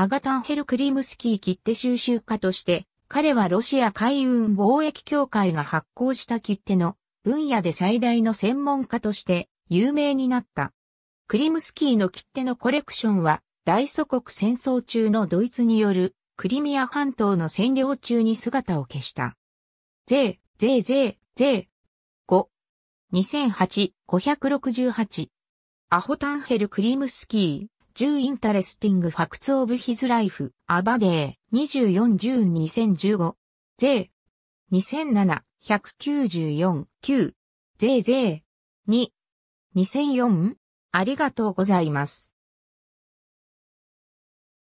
アガタンヘル・クリムスキー切手収集家として、彼はロシア海運貿易協会が発行した切手の分野で最大の専門家として有名になった。クリムスキーの切手のコレクションは大祖国戦争中のドイツによるクリミア半島の占領中に姿を消した。税、税、税、税。5。2008、568。アホタンヘル・クリームスキー。10インタレスティングファクツオブヒズライフ、アバデー、24ジューン2015、税、2007、194、9、税税、2、2004、ありがとうございます。